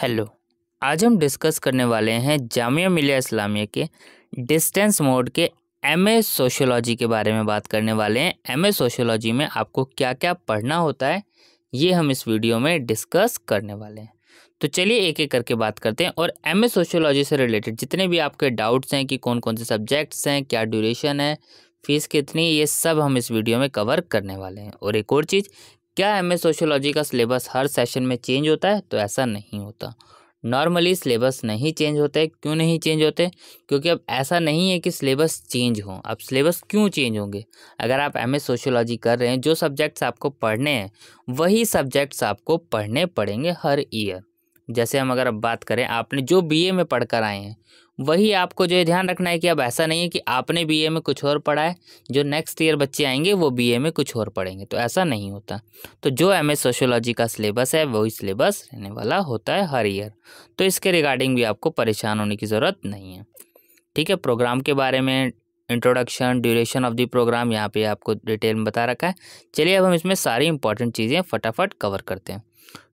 hello आज हम discuss करने वाले हैं जामिया मिलिया इस्लामिया के डिस्टेंस मोड के एम ए सोशोलॉजी के बारे में बात करने वाले हैं एम ए सोशोलॉजी में आपको क्या क्या पढ़ना होता है ये हम इस वीडियो में डिस्कस करने वाले हैं तो चलिए एक एक करके बात करते हैं और एम ए सोशोलॉजी से रिलेटेड जितने भी आपके डाउट्स हैं कि कौन कौन से सब्जेक्ट्स हैं क्या ड्यूरेशन है फीस कितनी ये सब हम इस वीडियो में कवर करने वाले हैं और एक और चीज़ क्या एम सोशियोलॉजी का सिलेबस हर सेशन में चेंज होता है तो ऐसा नहीं होता नॉर्मली सिलेबस नहीं चेंज होते क्यों नहीं चेंज होते क्योंकि अब ऐसा नहीं है कि सिलेबस चेंज हो अब सिलेबस क्यों चेंज होंगे अगर आप एम सोशियोलॉजी कर रहे हैं जो सब्जेक्ट्स आपको पढ़ने हैं वही सब्जेक्ट्स आपको पढ़ने पड़ेंगे हर ईयर जैसे हम अगर अब बात करें आपने जो बीए में पढ़कर आए हैं वही आपको जो है ध्यान रखना है कि अब ऐसा नहीं है कि आपने बीए में कुछ और पढ़ा है जो नेक्स्ट ईयर बच्चे आएंगे वो बीए में कुछ और पढ़ेंगे तो ऐसा नहीं होता तो जो एम एस सोशोलॉजी का सिलेबस है वही सिलेबस रहने वाला होता है हर ईयर तो इसके रिगार्डिंग भी आपको परेशान होने की ज़रूरत नहीं है ठीक है प्रोग्राम के बारे में introduction duration of the programme यहाँ पे आपको डिटेल में बता रखा है चलिए अब हम इसमें सारी इंपॉर्टेंट चीज़ें फटाफट कवर करते हैं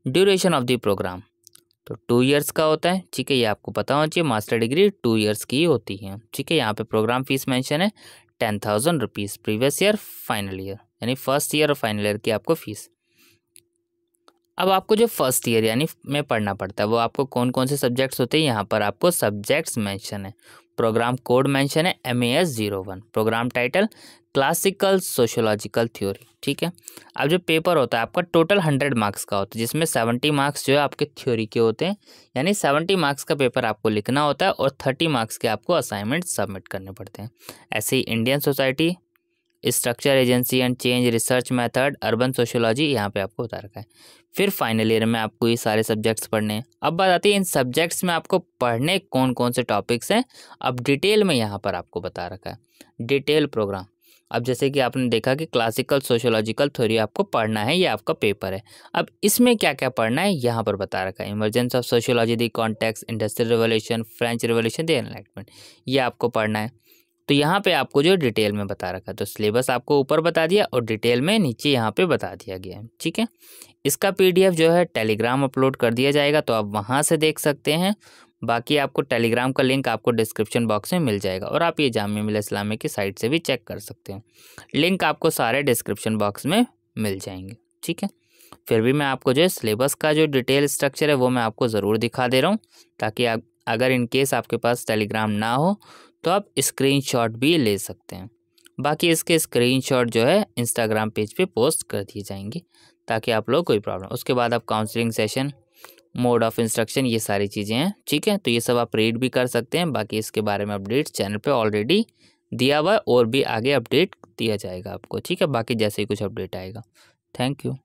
ड्यूरेशन ऑफ द प्रोग्राम तो टू ईयर्स का होता है ठीक है ये आपको पता होना चाहिए मास्टर डिग्री टू ईयर्स की होती है ठीक है यहाँ पे प्रोग्राम फीस मेंशन है ten thousand rupees previous year final year यानी फर्स्ट ईयर और फाइनल ईयर की आपको फ़ीस अब आपको जो फर्स्ट ईयर यानी में पढ़ना पड़ता है वो आपको कौन कौन से सब्जेक्ट्स होते हैं यहाँ पर आपको सब्जेक्ट्स मैंशन है प्रोग्राम कोड मेंशन है M A S zero one programme title classical sociological theory ठीक है अब जो पेपर होता है आपका टोटल हंड्रेड मार्क्स का होता है जिसमें सेवेंटी मार्क्स जो है आपके थ्योरी के होते हैं यानी सेवेंटी मार्क्स का पेपर आपको लिखना होता है और थर्टी मार्क्स के आपको असाइनमेंट सबमिट करने पड़ते हैं ऐसे ही Indian society structure agency and change research method urban sociology यहाँ पे आपको बता रखा है फिर फाइनल ईयर में आपको ये सारे सब्जेक्ट्स पढ़ने हैं अब बात आती है इन सब्जेक्ट्स में आपको पढ़ने कौन कौन से टॉपिक्स हैं अब डिटेल में यहाँ पर आपको बता रखा है डिटेल प्रोग्राम अब जैसे कि आपने देखा कि क्लासिकल सोशोलॉजिकल थ्योरी आपको पढ़ना है ये आपका पेपर है अब इसमें क्या क्या पढ़ना है यहाँ पर बता रखा है emergence of sociology the context industrial revolution French revolution the enlightenment ये आपको पढ़ना है तो यहाँ पे आपको जो डिटेल में बता रखा है तो सिलेबस आपको ऊपर बता दिया और डिटेल में नीचे यहाँ पे बता दिया गया है ठीक है इसका पीडीएफ जो है टेलीग्राम अपलोड कर दिया जाएगा तो आप वहाँ से देख सकते हैं बाकी आपको टेलीग्राम का लिंक आपको डिस्क्रिप्शन बॉक्स में मिल जाएगा और आप ये जामिया मिल इस्लामी की साइट से भी चेक कर सकते हैं लिंक आपको सारे डिस्क्रिप्शन बॉक्स में मिल जाएंगे ठीक है फिर भी मैं आपको जो है सिलेबस का जो डिटेल स्ट्रक्चर है वो मैं आपको ज़रूर दिखा दे रहा हूँ ताकि आप अगर इन केस आपके पास टेलीग्राम ना हो तो आप स्क्रीनशॉट भी ले सकते हैं बाकी इसके स्क्रीनशॉट जो है इंस्टाग्राम पेज पे पोस्ट कर दिए जाएंगे ताकि आप लोग कोई प्रॉब्लम उसके बाद आप counselling session mode of instruction ये सारी चीज़ें हैं ठीक है तो ये सब आप रीड भी कर सकते हैं बाकी इसके बारे में अपडेट चैनल पे ऑलरेडी दिया हुआ है और भी आगे अपडेट दिया जाएगा आपको ठीक है बाकी जैसे ही कुछ अपडेट आएगा थैंक यू